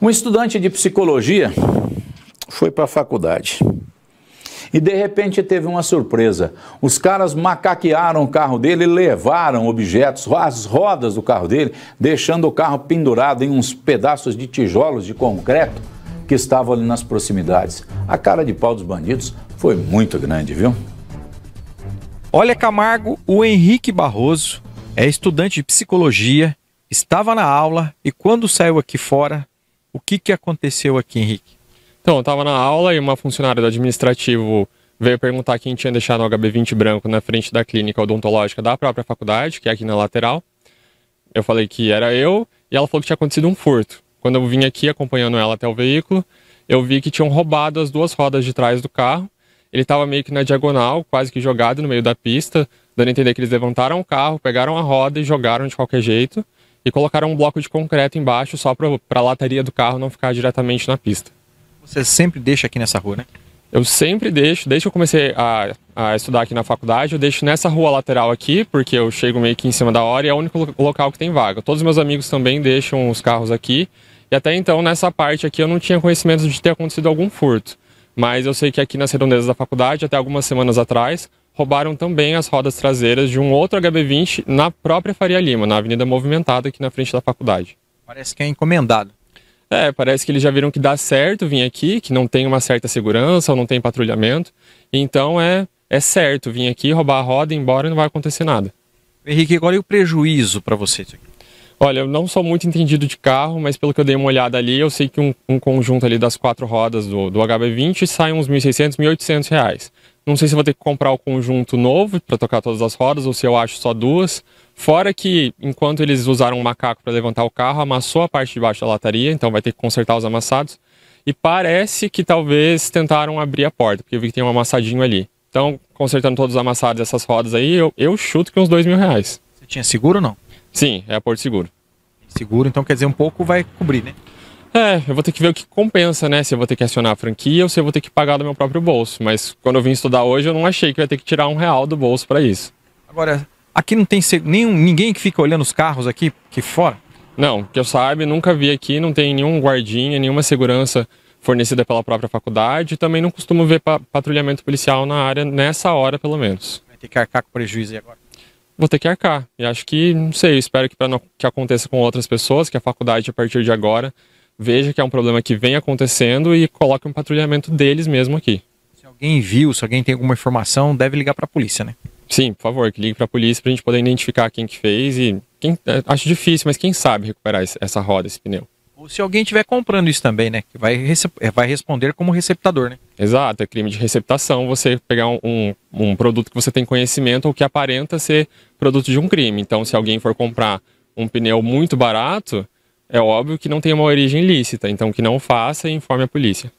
Um estudante de psicologia foi para a faculdade e de repente teve uma surpresa. Os caras macaquearam o carro dele, levaram objetos, as rodas do carro dele, deixando o carro pendurado em uns pedaços de tijolos de concreto que estavam ali nas proximidades. A cara de pau dos bandidos foi muito grande, viu? Olha, Camargo, o Henrique Barroso é estudante de psicologia, estava na aula e quando saiu aqui fora o que, que aconteceu aqui, Henrique? Então, eu estava na aula e uma funcionária do administrativo veio perguntar quem tinha deixado o HB20 branco na frente da clínica odontológica da própria faculdade, que é aqui na lateral. Eu falei que era eu e ela falou que tinha acontecido um furto. Quando eu vim aqui acompanhando ela até o veículo, eu vi que tinham roubado as duas rodas de trás do carro. Ele estava meio que na diagonal, quase que jogado no meio da pista, dando a entender que eles levantaram o carro, pegaram a roda e jogaram de qualquer jeito e colocaram um bloco de concreto embaixo só para a lataria do carro não ficar diretamente na pista. Você sempre deixa aqui nessa rua, né? Eu sempre deixo, desde que eu comecei a, a, estudar aqui na faculdade, eu deixo nessa rua lateral aqui, porque eu chego meio que em cima da hora e é o único local que tem vaga. Todos meus amigos também deixam os carros aqui. E até então, nessa parte aqui, eu não tinha conhecimento de ter acontecido algum furto. Mas eu sei que aqui nas redondezas da faculdade, até algumas semanas atrás, roubaram também as rodas traseiras de um outro HB20 na própria Faria Lima, na Avenida Movimentada, aqui na frente da faculdade. Parece que é encomendado. É, parece que eles já viram que dá certo vir aqui, que não tem uma certa segurança ou não tem patrulhamento. Então é, é certo vir aqui, roubar a roda, ir embora e não vai acontecer nada. Henrique, qual é o prejuízo para você? Olha, eu não sou muito entendido de carro, mas pelo que eu dei uma olhada ali, eu sei que um, um conjunto ali das quatro rodas do, do HB20 sai uns R$ 1.600, R$ 1.800. Reais. Não sei se vou ter que comprar o conjunto novo para tocar todas as rodas ou se eu acho só duas. Fora que, enquanto eles usaram um macaco para levantar o carro, amassou a parte de baixo da lataria, então vai ter que consertar os amassados. E parece que talvez tentaram abrir a porta, porque eu vi que tem um amassadinho ali. Então, consertando todos os amassados essas rodas aí, eu, eu chuto que uns dois mil reais. Você tinha seguro ou não? Sim, é a Porto Seguro. Seguro, então quer dizer um pouco vai cobrir, né? É, eu vou ter que ver o que compensa, né? Se eu vou ter que acionar a franquia ou se eu vou ter que pagar do meu próprio bolso. Mas quando eu vim estudar hoje, eu não achei que eu ia ter que tirar um real do bolso para isso. Agora, aqui não tem nenhum, ninguém que fica olhando os carros aqui, que fora? Não, que eu saiba, nunca vi aqui, não tem nenhum guardinha, nenhuma segurança fornecida pela própria faculdade e também não costumo ver pa patrulhamento policial na área nessa hora, pelo menos. Vai ter que arcar com prejuízo aí agora? Vou ter que arcar. E acho que, não sei, espero que, não, que aconteça com outras pessoas, que a faculdade, a partir de agora, veja que é um problema que vem acontecendo e coloque um patrulhamento deles mesmo aqui. Se alguém viu, se alguém tem alguma informação, deve ligar para a polícia, né? Sim, por favor, que ligue para a polícia para a gente poder identificar quem que fez e quem, é, acho difícil, mas quem sabe recuperar essa roda, esse pneu. Ou se alguém estiver comprando isso também, né? Que vai, é, vai responder como receptador, né? Exato, é crime de receptação você pegar um, um, um produto que você tem conhecimento ou que aparenta ser produto de um crime. Então, se alguém for comprar um pneu muito barato, é óbvio que não tem uma origem lícita, então que não faça e informe a polícia.